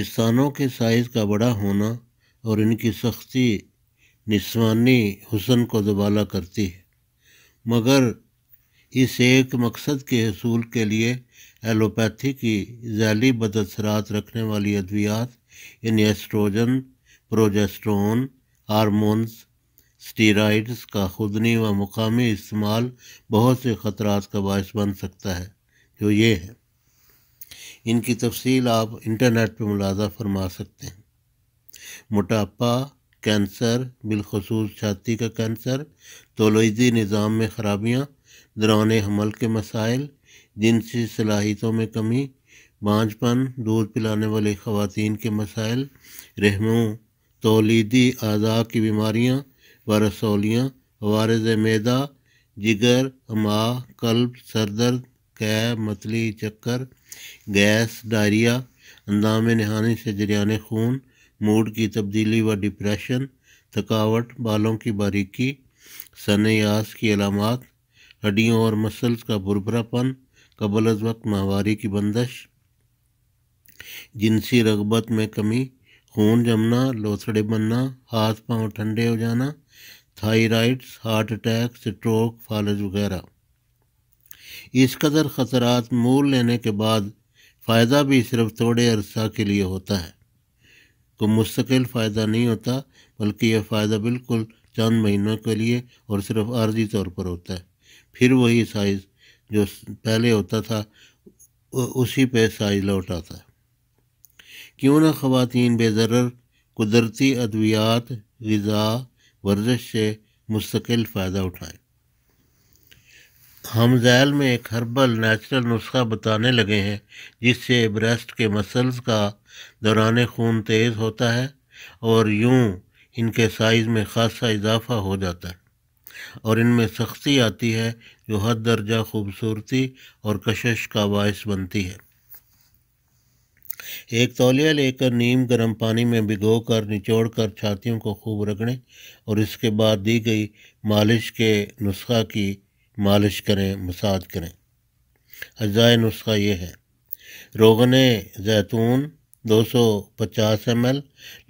किसानों के साइज़ का बड़ा होना और इनकी सख्ती निस्वानी हुसन को दुबाला करती है मगर इस एक मकसद के हसूल के लिए एलोपैथी की जैली बदसरात रखने वाली अद्वियात यानी एस्ट्रोजन प्रोजेस्ट्रोन हारमोन्स स्टीराइड्स का खुदनी व मुकामी इस्तेमाल बहुत से ख़तरा का बायस बन सकता है जो ये है इनकी तफसील आप इंटरनेट पर मुलाजा फरमा सकते हैं मोटापा कैंसर बिलखसूस छाती का कैंसर तोलोजी निज़ाम में खराबियाँ दौरान हमल के मसाइल जिनसी सलाहितों में कमी बाँझपन दूध पिलाने वाली ख़वान के मसाइल रहमों तोलीदी अज़ा की बीमारियाँ व रसौलियाँ वारज मैदा जिगर अमा कल्ब सरदर्द कै मतली चक्कर गैस डायरिया अंदाम नहानी से जरियान खून मूड की तब्दीली व डिप्रेशन थकावट बालों की बारीकी सन यास की अलामत हड्डियों और मसल्स का भुरभरापन कबल वक्त माहवारी की बंदश जिनसी रगबत में कमी खून जमना लोथड़े बनना हाथ पांव ठंडे हो जाना थायराइड्स हार्ट अटैक स्ट्रोक फालज वगैरह इस कदर ख़तरात मोल लेने के बाद फ़ायदा भी सिर्फ थोड़े अरसा के लिए होता है को मुस्तकिल फ़ायदा नहीं होता बल्कि यह फ़ायदा बिल्कुल चंद महीनों के लिए और सिर्फ आर्जी तौर पर होता है फिर वही साइज़ जो पहले होता था उसी पे साइज लौट आता है क्यों ना ख़वान बेज़र कुदरती अद्वियात गज़ा वर्जिश से मुस्तकिल फ़ायदा उठाएं हमजैल में एक हर्बल नेचुरल नुस्खा बताने लगे हैं जिससे ब्रेस्ट के मसल्स का दौरान खून तेज़ होता है और यूँ इनके साइज़ में खासा इजाफा हो जाता है और इनमें सख्ती आती है जो हद दर्जा खूबसूरती और कशिश का बायस बनती है एक तौलिया लेकर नीम गर्म पानी में भिगो कर निचोड़ कर छातियों को खूब रगड़ें और इसके बाद दी गई मालिश के नुस्खा की मालिश करें मसाज करें अज्जाए नुस्खा ये है रोगन जैतून 250 ml,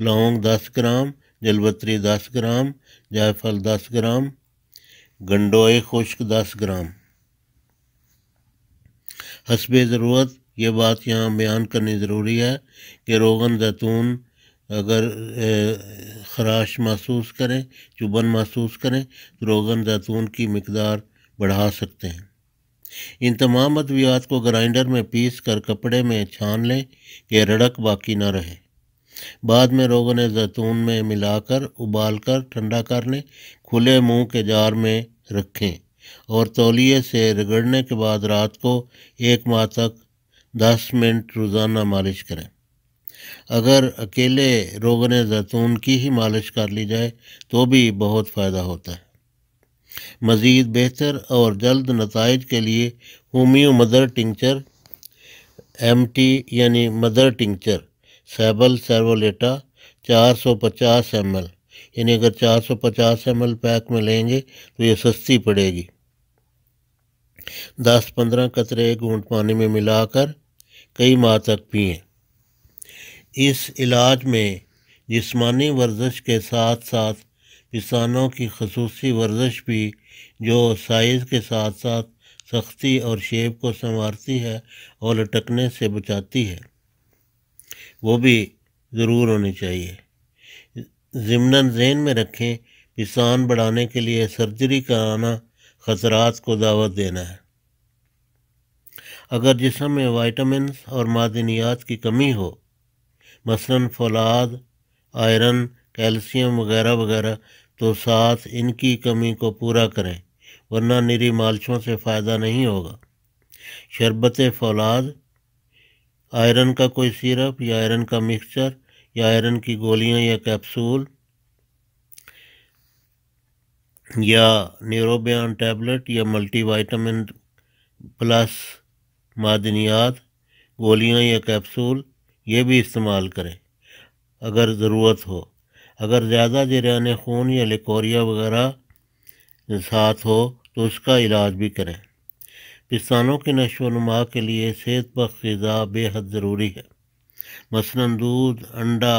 लौंग 10 ग्राम जलबत्री 10 ग्राम जायफल 10 ग्राम गंडोए खुश्क 10 ग्राम हसब ज़रूरत ये बात यहाँ बयान करनी ज़रूरी है कि रोगन जैतून अगर खराश महसूस करें चुभन महसूस करें तो रोगन जैतून की मकदार बढ़ा सकते हैं इन तमाम अद्वियात को ग्राइंडर में पीस कर कपड़े में छान लें कि रड़क बाकी ना रहे बाद में रोगन जैतून में मिलाकर उबालकर ठंडा कर लें खुले मुंह के जार में रखें और तौलिए से रगड़ने के बाद रात को एक माह तक दस मिनट रोज़ाना मालिश करें अगर अकेले रोगन जैतून की ही मालिश कर ली जाए तो भी बहुत फ़ायदा होता है मज़ीद बेहतर और जल्द नतज के लिए homeo mother tincture M T यानी mother tincture sabal serrulata 450 M L यानी अगर 450 एम एल पैक में लेंगे तो ये सस्ती पड़ेगी दस पंद्रह कतरे एक पानी में मिलाकर कई माह तक पिए इस इलाज में जिस्मानी वर्जिश के साथ साथ किसानों की खसूस वर्जिश भी जो साइज़ के साथ साथ सख्ती और शेप को संवारती है और लटकने से बचाती है वो भी ज़रूर होनी चाहिए ज़मनन जहन में रखें किसान बढ़ाने के लिए सर्जरी कराना ख़तरात को दावत देना है अगर जिसम में वाइटामस और मादनियात की कमी हो मसलन फौलाद आयरन कैल्शियम वगैरह वगैरह तो साथ इनकी कमी को पूरा करें वरना निरी मालशों से फ़ायदा नहीं होगा शरबत फौलाद आयरन का कोई सिरप या आयरन का मिक्सचर या आयरन की गोलियां या कैप्सूल या न्यूरोबियन टैबलेट या मल्टीविटामिन प्लस मादनियात गोलियां या कैप्सूल ये भी इस्तेमाल करें अगर ज़रूरत हो अगर ज़्यादा जरान खून या लिकोरिया वगैरह साथ हो तो उसका इलाज भी करें पिस्तानों के नशो नशोनुमा के लिए सेहत बख्शा बेहद ज़रूरी है मसला दूध अंडा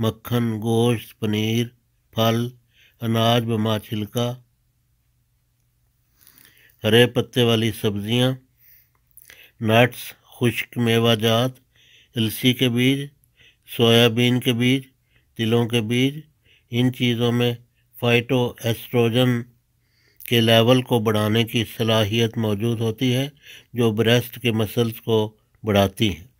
मक्खन गोश्त पनीर फल अनाज बमा छिलका हरे पत्ते वाली सब्जियां, नट्स खुश्क मेवा जात अलसी के बीज सोयाबीन के बीज तिलों के बीज इन चीज़ों में फाइटो एस्ट्रोजन के लेवल को बढ़ाने की सलाहियत मौजूद होती है जो ब्रेस्ट के मसल्स को बढ़ाती हैं